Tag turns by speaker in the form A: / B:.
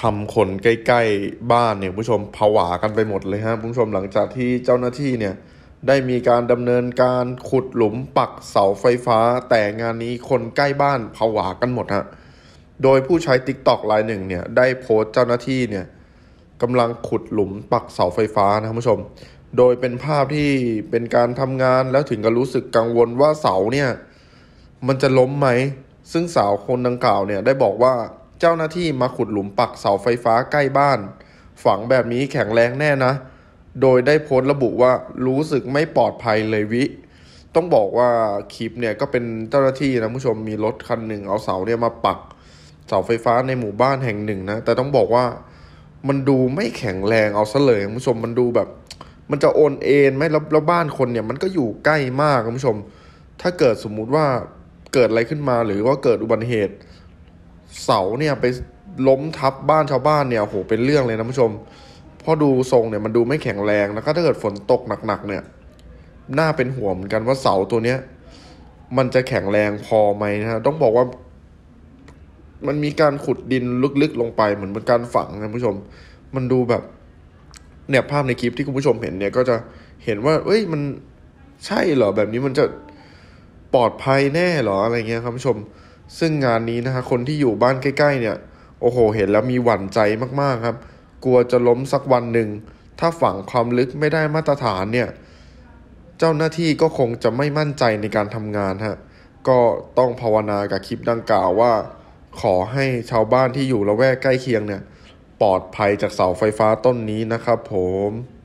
A: ทำคนใกล้ๆบ้านเนี่ยผู้ชมผวากันไปหมดเลยฮะผู้ชมหลังจากที่เจ้าหน้าที่เนี่ยได้มีการดำเนินการขุดหลุมปักเสาไฟฟ้า แต่งานนี้คนใกล้บ้านผวากันหมดฮะโดยผู้ใช้ t ิ k t o กรายหนึ่งเนี่ย ได้โพสต์เจ้าหน้าที่เนี่ยกำลังขุดหลุมปักเสาไฟฟ้านะครับผู้ชม โดยเป็นภาพที่เป็นการทำงานแล้วถึงกับรู้สึกกังวลว่าเสาเนี่ยมันจะล้มไหมซึ่งสาวคนดังกล่าวเนี่ยได้บอกว่าเจ้าหน้าที่มาขุดหลุมปักเสาไฟฟ้าใกล้บ้านฝังแบบนี้แข็งแรงแน่นะ โดยได้โพสต์ระบุว่ารู้สึกไม่ปลอดภัยเลยวิ ต้องบอกว่าคลิปเนี่ยก็เป็นเจ้าหน้าที่นะผู้ชมมีรถคันหนึ่งเอาเสาเนี่ยมาปักเสาไฟฟ้าในหมู่บ้านแห่งหนึ่งนะ แต่ต้องบอกว่ามันดูไม่แข็งแรง เอาซะเลยคุณผู้ชมมันดูแบบมันจะโอนเอ็นไหมแล้วแล้วบ้านคนเนี่ยมันก็อยู่ใกล้มากคุณผู้ชม ถ้าเกิดสมมุติว่าเกิดอะไรขึ้นมาหรือว่าเกิดอุบัติเหตุเสาเนี่ยไปล้มทับบ้านชาวบ้านเนี่ยโหเป็นเรื่องเลยนะผู้ชม พอดูทรงเนี่ยมันดูไม่แข็งแรงแล้วก็ถ้าเกิดฝนตกหนักๆเนี่ยน่าเป็นห่วงเหมือนกันว่าเสาตัวเนี้ย มันจะแข็งแรงพอไหมนะต้องบอกว่า มันมีการขุดดินลึกๆ ลงไปเหมือนเป็นการฝังนะผู้ชม มันดูแบบ เนี่ยภาพในคลิปที่คุณผู้ชมเห็นเนี่ยก็จะเห็นว่า เอ้ยมันใช่เหรอแบบนี้มันจะปลอดภัยแน่เหรออะไรเงี้ยครับผู้ชมซึ่งงานนี้นะฮะคนที่อยู่บ้านใกล้ ๆ เนี่ยโอ้โห เห็นแล้วมีหวั่นใจมากๆครับ กลัวจะล้มสักวันหนึ่งถ้าฝังความลึกไม่ได้มาตรฐานเนี่ยเจ้าหน้าที่ก็คงจะไม่มั่นใจในการทำงานฮะก็ต้องภาวนากับคลิปดังกล่าวว่า ขอให้ชาวบ้านที่อยู่ละแวกใกล้เคียงเนี่ย ปลอดภัยจากเสาไฟฟ้าต้นนี้นะครับ ผม